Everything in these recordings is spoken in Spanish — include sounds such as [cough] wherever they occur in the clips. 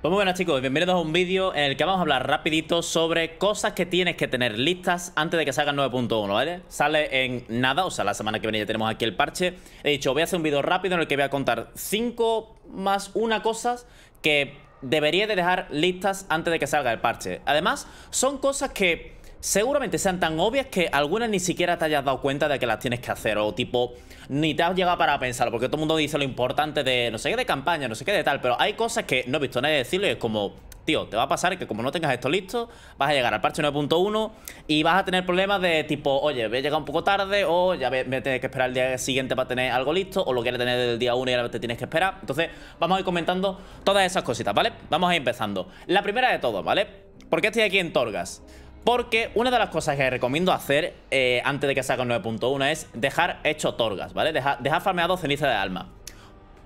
Pues muy buenas chicos, bienvenidos a un vídeo en el que vamos a hablar rapidito sobre cosas que tienes que tener listas antes de que salga el 9.1, ¿vale? Sale en nada, o sea, la semana que viene ya tenemos aquí el parche. He dicho, voy a hacer un vídeo rápido en el que voy a contar 5 más una cosas que debería de dejar listas antes de que salga el parche. Además, son cosas que seguramente sean tan obvias que algunas ni siquiera te hayas dado cuenta de que las tienes que hacer o tipo, ni te has llegado para pensarlo, porque todo el mundo dice lo importante de no sé qué de campaña, no sé qué de tal, pero hay cosas que no he visto nadie decirlo y es como, tío, te va a pasar que como no tengas esto listo, vas a llegar al parche 9.1 y vas a tener problemas de tipo, oye, voy a llegar un poco tarde o ya me tienes que esperar el día siguiente para tener algo listo o lo quieres tener del día 1 y ahora te tienes que esperar. Entonces, vamos a ir comentando todas esas cositas, ¿vale? Vamos a ir empezando. La primera de todo, ¿vale? ¿Por qué estoy aquí en Torgas? Porque una de las cosas que recomiendo hacer eh, antes de que salga el 9.1 es dejar hecho torgas, ¿vale? dejar farmeado ceniza de alma.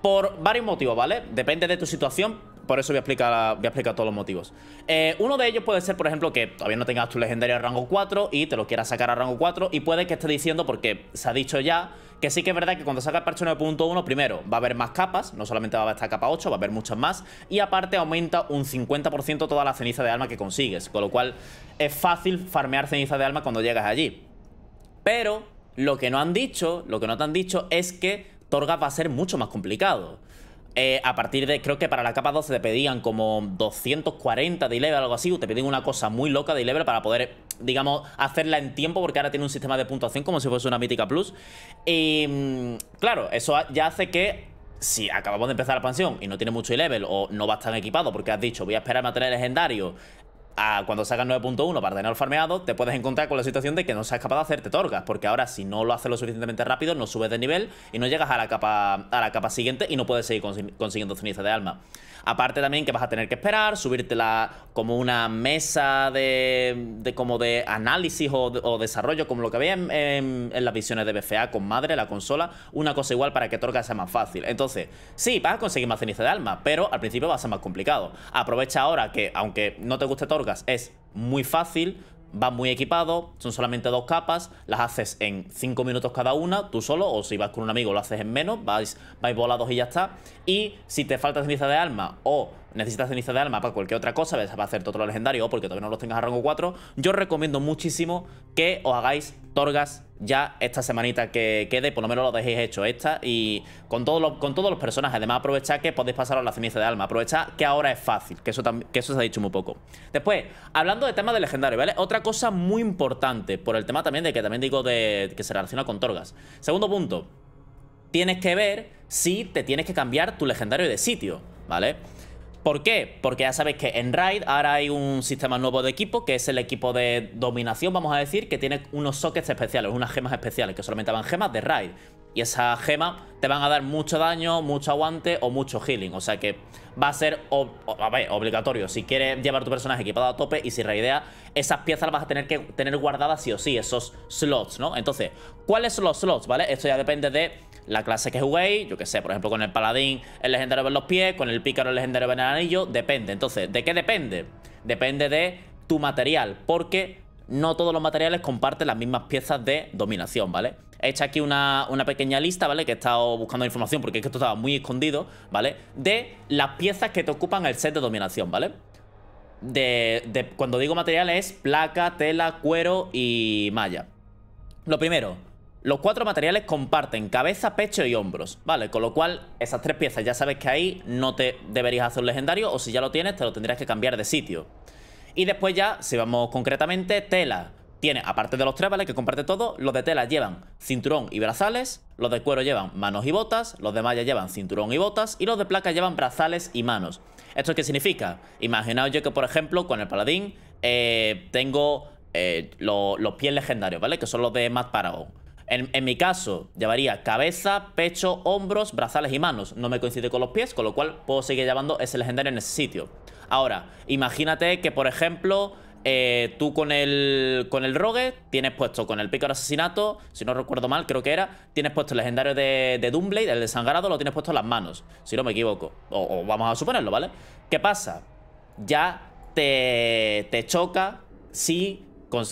Por varios motivos, ¿vale? Depende de tu situación, por eso voy a explicar, todos los motivos. Eh, uno de ellos puede ser, por ejemplo, que todavía no tengas tu legendario a rango 4 y te lo quieras sacar a rango 4 y puede que esté diciendo, porque se ha dicho ya, que sí que es verdad que cuando sacas el parche 9.1, primero, va a haber más capas, no solamente va a estar capa 8, va a haber muchas más, y aparte aumenta un 50% toda la ceniza de alma que consigues, con lo cual es fácil farmear ceniza de alma cuando llegas allí. Pero lo que no han dicho, lo que no te han dicho es que Torga va a ser mucho más complicado. Eh, a partir de, creo que para la capa 12 te pedían como 240 de level algo así, o te pedían una cosa muy loca de level para poder, digamos, hacerla en tiempo, porque ahora tiene un sistema de puntuación como si fuese una mítica plus. Y mm, claro, eso ya hace que si acabamos de empezar la expansión y no tiene mucho level o no vas tan equipado porque has dicho voy a esperar a tener legendario cuando sacas 9.1 para tener farmeado, te puedes encontrar con la situación de que no seas capaz de hacerte torgas, porque ahora si no lo haces lo suficientemente rápido, no subes de nivel y no llegas a la capa, a la capa siguiente y no puedes seguir consiguiendo ceniza de alma. Aparte también que vas a tener que esperar, subírtela como una mesa de, como de análisis o, desarrollo, como lo que veía en, las visiones de BFA con madre, la consola, una cosa igual para que TORGAS sea más fácil. Entonces, sí, vas a conseguir más ceniza de alma, pero al principio va a ser más complicado. Aprovecha ahora que, aunque no te guste Torgas, es muy fácil, ...va muy equipado... son solamente dos capas, las haces en 5 minutos cada una, tú solo, o si vas con un amigo lo haces en menos, vais, vais volados y ya está. Y si te falta ceniza de alma o necesitas ceniza de alma para cualquier otra cosa, para hacer todo lo legendario o porque todavía no los tengas a rango 4, yo recomiendo muchísimo que os hagáis torgas ya esta semanita que quede, por lo menos lo dejéis hecho esta y con, todos los, con todos los personajes, además aprovechad que podéis pasar a la ceniza de alma, aprovechad que ahora es fácil, que eso, que eso se ha dicho muy poco. Después, hablando de temas de legendario, ¿vale? Otra cosa muy importante, por el tema también de que también digo de, que se relaciona con torgas. Segundo punto, tienes que ver si te tienes que cambiar tu legendario de sitio, ¿vale? vale ¿Por qué? Porque ya sabéis que en Raid ahora hay un sistema nuevo de equipo, que es el equipo de dominación, vamos a decir, que tiene unos sockets especiales, unas gemas especiales, que solamente van gemas de Raid. Y esas gemas te van a dar mucho daño, mucho aguante o mucho healing. O sea que va a ser a ver, obligatorio. Si quieres llevar tu personaje equipado a tope y si raidea, esas piezas las vas a tener que tener guardadas sí o sí, esos slots, ¿no? Entonces, ¿cuáles son los slots? ¿Vale? Esto ya depende de la clase que juguéis, yo que sé, por ejemplo con el paladín el legendario ver los pies, con el pícaro el legendario en el anillo, depende. Entonces, ¿de qué depende? Depende de tu material, porque no todos los materiales comparten las mismas piezas de dominación, ¿vale? He hecho aquí una, pequeña lista, ¿vale? Que he estado buscando información porque esto estaba muy escondido, ¿vale? De las piezas que te ocupan el set de dominación, ¿vale? De, de cuando digo materiales es placa, tela, cuero y malla. Lo primero, los cuatro materiales comparten cabeza, pecho y hombros, ¿vale? Con lo cual, esas tres piezas ya sabes que ahí no te deberías hacer un legendario o si ya lo tienes te lo tendrías que cambiar de sitio. Y después ya, si vamos concretamente, tela. Tiene, aparte de los tres, ¿vale? Que comparte todo, los de tela llevan cinturón y brazales, los de cuero llevan manos y botas, los de malla llevan cinturón y botas y los de placa llevan brazales y manos. ¿Esto qué significa? Imaginaos yo que, por ejemplo, con el paladín eh, tengo eh, los pies legendarios, ¿vale? Que son los de Mad Paragon. En, mi caso, llevaría cabeza, pecho, hombros, brazales y manos. No me coincide con los pies, con lo cual puedo seguir llevando ese legendario en ese sitio. Ahora, imagínate que, por ejemplo, eh, tú con el, con el rogue tienes puesto con el pícaro asesinato, si no recuerdo mal, creo que era, tienes puesto el legendario de, de Doomblade, el desangrado, lo tienes puesto en las manos, si no me equivoco. O, o vamos a suponerlo, ¿vale? ¿Qué pasa? Ya te, te choca si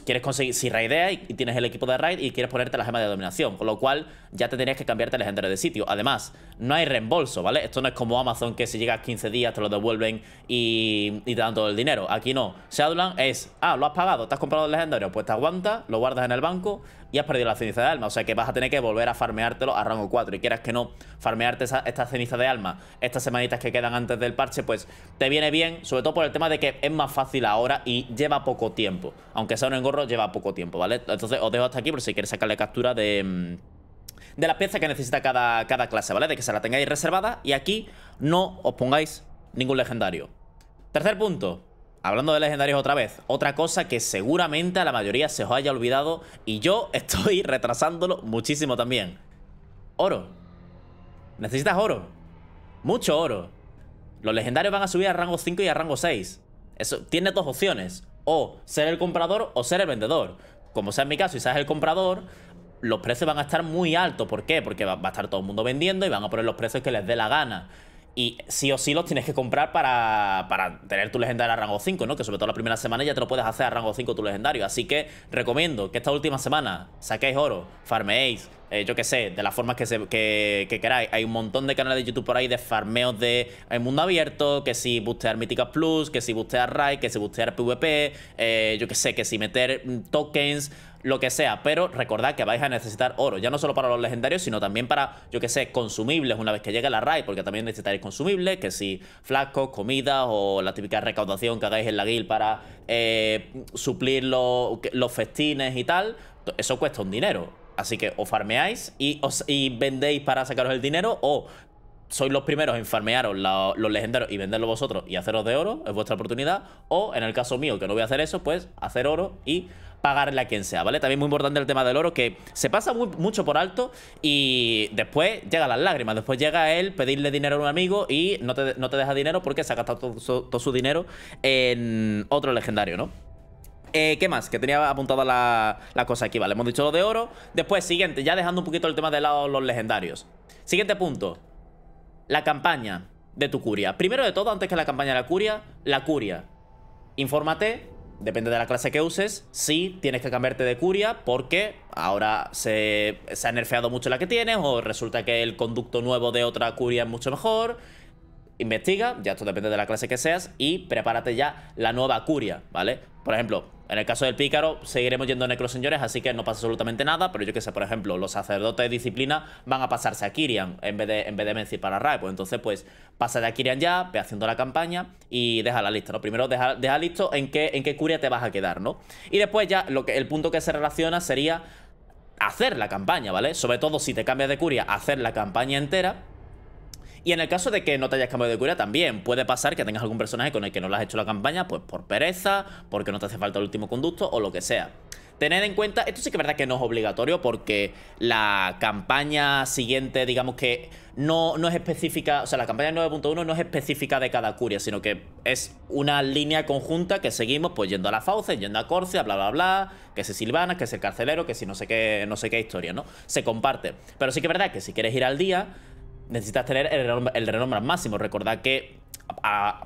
quieres conseguir si raideas y, tienes el equipo de raid y quieres ponerte la gema de dominación, con lo cual ya te tenías que cambiarte el legendario de sitio. Además, no hay reembolso, ¿vale? Esto no es como Amazon que si llegas 15 días te lo devuelven y, te dan todo el dinero. Aquí no. Shadowland es, ah, lo has pagado, te has comprado el legendario, pues te aguanta lo guardas en el banco y has perdido la ceniza de alma. O sea que vas a tener que volver a farmeártelo a rango 4. Y quieras que no, farmearte esa, esta ceniza de alma, estas semanitas que quedan antes del parche, pues te viene bien, sobre todo por el tema de que es más fácil ahora y lleva poco tiempo. Aunque sea en gorro lleva poco tiempo, ¿vale? Entonces os dejo hasta aquí por si queréis sacarle captura de... Mm, de las piezas que necesita cada, cada clase, ¿vale? De que se la tengáis reservada y aquí no os pongáis ningún legendario. Tercer punto, Hablando de legendarios otra vez, otra cosa que seguramente a la mayoría se os haya olvidado y yo [laughs] estoy retrasándolo muchísimo también. Oro. Necesitas oro. Mucho oro. Los legendarios van a subir a rango 5 y a rango 6. Eso tiene dos opciones o ser el comprador o ser el vendedor. Como sea en mi caso y seas el comprador, los precios van a estar muy altos. ¿Por qué? Porque va a estar todo el mundo vendiendo y van a poner los precios que les dé la gana. Y sí o sí los tienes que comprar para, tener tu legendario a rango 5, ¿no? Que sobre todo la primera semana ya te lo puedes hacer a rango 5 tu legendario. Así que recomiendo que esta última semana saquéis oro, farmeéis, eh, yo qué sé, de las formas que, se, que, queráis. Hay un montón de canales de YouTube por ahí de farmeos de el eh, mundo abierto, que si bustear Mítica Plus, que si bustear Raid, que si bustear PvP, eh, yo qué sé, que si meter mm, tokens lo que sea, pero recordad que vais a necesitar oro, ya no solo para los legendarios, sino también para, yo que sé, consumibles una vez que llegue la raid, porque también necesitaréis consumibles, que si flascos, comida o la típica recaudación que hagáis en la guild para eh, suplir los, festines y tal, eso cuesta un dinero. Así que o farmeáis y, os, y vendéis para sacaros el dinero o sois los primeros en farmearos los legendarios y venderlos vosotros y haceros de oro, es vuestra oportunidad. O en el caso mío, que no voy a hacer eso, pues hacer oro y pagarle a quien sea, ¿vale? También muy importante el tema del oro, que se pasa mucho por alto y después llegan las lágrimas, después llega él pedirle dinero a un amigo y no te, deja dinero porque se ha gastado todo su, dinero en otro legendario, ¿no? Eh, ¿Qué más? Que tenía apuntada la, la, cosa aquí, ¿vale? Hemos dicho lo de oro. Después, siguiente, ya dejando un poquito el tema de lado los legendarios. Siguiente punto. La campaña de tu curia. Primero de todo, antes que la campaña de la curia, la curia. Infórmate, depende de la clase que uses, si tienes que cambiarte de curia porque ahora se, se ha nerfeado mucho la que tienes o resulta que el conducto nuevo de otra curia es mucho mejor investiga, ya esto depende de la clase que seas, y prepárate ya la nueva curia, ¿vale? Por ejemplo, en el caso del pícaro, seguiremos yendo a necroseñores, así que no pasa absolutamente nada, pero yo que sé, por ejemplo, los sacerdotes de disciplina van a pasarse a Kirian en vez de, en vez de para Rae, pues entonces, pues, pasa de a Kirian ya, ve haciendo la campaña y deja la lista, ¿no? Primero deja, listo en qué, en qué curia te vas a quedar, ¿no? Y después ya, lo que, el punto que se relaciona sería hacer la campaña, ¿vale? Sobre todo si te cambias de curia, hacer la campaña entera y en el caso de que no te hayas cambiado de curia también puede pasar que tengas algún personaje con el que no lo has hecho la campaña, pues por pereza, porque no te hace falta el último conducto o lo que sea. Tened en cuenta, esto sí que es verdad que no es obligatorio porque la campaña siguiente, digamos que no, no es específica, o sea, la campaña 9.1 no es específica de cada curia, sino que es una línea conjunta que seguimos, pues yendo a la Fauce, yendo a Corcia, bla, bla, bla, que si Silvana, que es el carcelero, que si no sé qué, no sé qué historia, ¿no? Se comparte. Pero sí que es verdad que si quieres ir al día, necesitas tener el, renombre renombre máximo. Recordad que,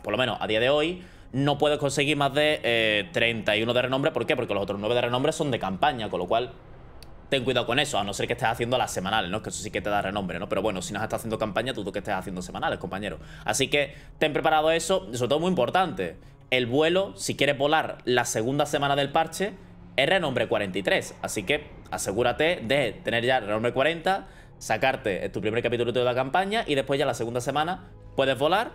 por lo menos a día de hoy, no puedes conseguir más de 31 eh, de renombre. ¿Por qué? Porque los otros 9 de renombre son de campaña, con lo cual ten cuidado con eso, a no ser que estés haciendo las semanales, ¿no? Que eso sí que te da renombre, ¿no? Pero bueno, si no estás haciendo campaña, tú que estés haciendo semanales, compañero. Así que ten preparado eso, sobre todo muy importante. El vuelo, si quieres volar la segunda semana del parche, es renombre 43. Así que asegúrate de tener ya renombre 40 sacarte tu primer capítulo de la campaña y después ya la segunda semana puedes volar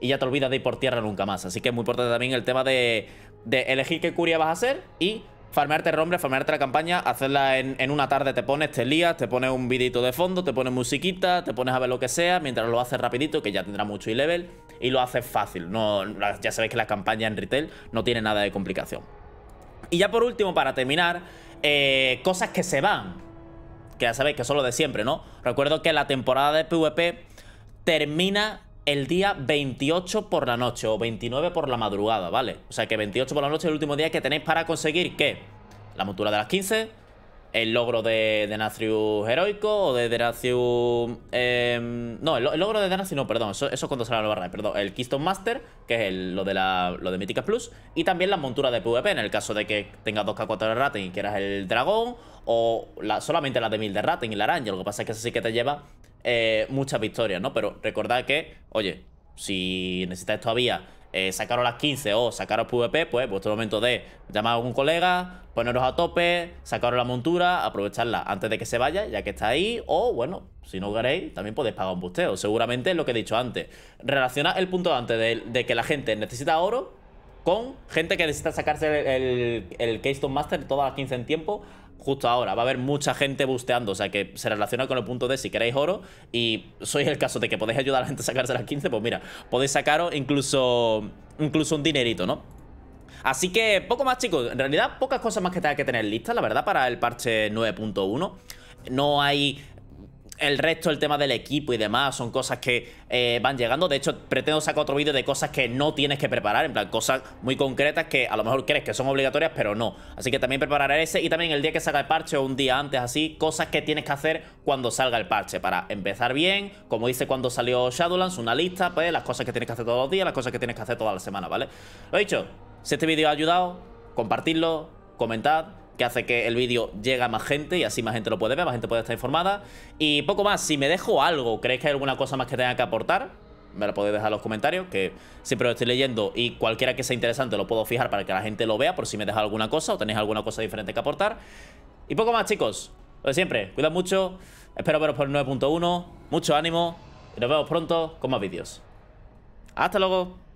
y ya te olvidas de ir por tierra nunca más. Así que es muy importante también el tema de, elegir qué curia vas a hacer y farmearte el hombre, farmearte la campaña, hacerla en, una tarde, te pones, te lías, te pones un vidito de fondo, te pones musiquita, te pones a ver lo que sea, mientras lo haces rapidito, que ya tendrá mucho e-level, y lo haces fácil. No, ya sabéis que la campaña en retail no tiene nada de complicación. Y ya por último, para terminar, eh, cosas que se van que ya sabéis que es solo de siempre, ¿no? Recuerdo que la temporada de PvP termina el día 28 por la noche o 29 por la madrugada, ¿vale? O sea que 28 por la noche es el último día que tenéis para conseguir ¿qué? la montura de las 15, el logro de Denatrius heroico o de Denatrius... Em, no, el, logro de Denatrius no, perdón, eso, es cuando sale la barra, perdón. El Keystone Master, que es lo, de la, lo de Mítica Plus, y también la montura de PvP, en el caso de que tengas 2K4 de Ratten y quieras el dragón, o solamente la de 1000 de rating y la araña, lo que pasa es que eso sí que te lleva eh, muchas victorias, ¿no? Pero recordad que, oye, si necesitas todavía eh, sacaros las 15 o sacaros PvP, pues vuestro este momento de llamar a algún colega, poneros a tope, sacaros la montura, aprovecharla antes de que se vaya, ya que está ahí, o bueno, si no queréis, también podéis pagar un busteo. Seguramente es lo que he dicho antes. Relaciona el punto de antes de, que la gente necesita oro con gente que necesita sacarse el, el Keystone Master todas las 15 en tiempo justo ahora. Va a haber mucha gente busteando, o sea que se relaciona con el punto de si queréis oro y sois el caso de que podéis ayudar a la gente a sacarse las 15, pues mira, podéis sacaros incluso, incluso un dinerito, ¿no? Así que poco más chicos, en realidad pocas cosas más que tenga que tener listas, la verdad, para el parche 9.1 no hay el resto, el tema del equipo y demás, son cosas que eh, van llegando. De hecho, pretendo sacar otro vídeo de cosas que no tienes que preparar, en plan, cosas muy concretas que a lo mejor crees que son obligatorias, pero no. Así que también prepararé ese y también el día que salga el parche o un día antes, así, cosas que tienes que hacer cuando salga el parche para empezar bien, como hice cuando salió Shadowlands, una lista, pues las cosas que tienes que hacer todos los días, las cosas que tienes que hacer toda la semana, ¿vale? Lo dicho, si este vídeo ha ayudado, compartidlo, comentad que hace que el vídeo llegue a más gente y así más gente lo puede ver, más gente puede estar informada. Y poco más, si me dejo algo, ¿creéis que hay alguna cosa más que tenga que aportar? Me lo podéis dejar en los comentarios, que siempre lo estoy leyendo y cualquiera que sea interesante lo puedo fijar para que la gente lo vea por si me deja alguna cosa o tenéis alguna cosa diferente que aportar. Y poco más, chicos. Lo de siempre, cuidad mucho, espero veros por el 9.1, mucho ánimo y nos vemos pronto con más vídeos. ¡Hasta luego!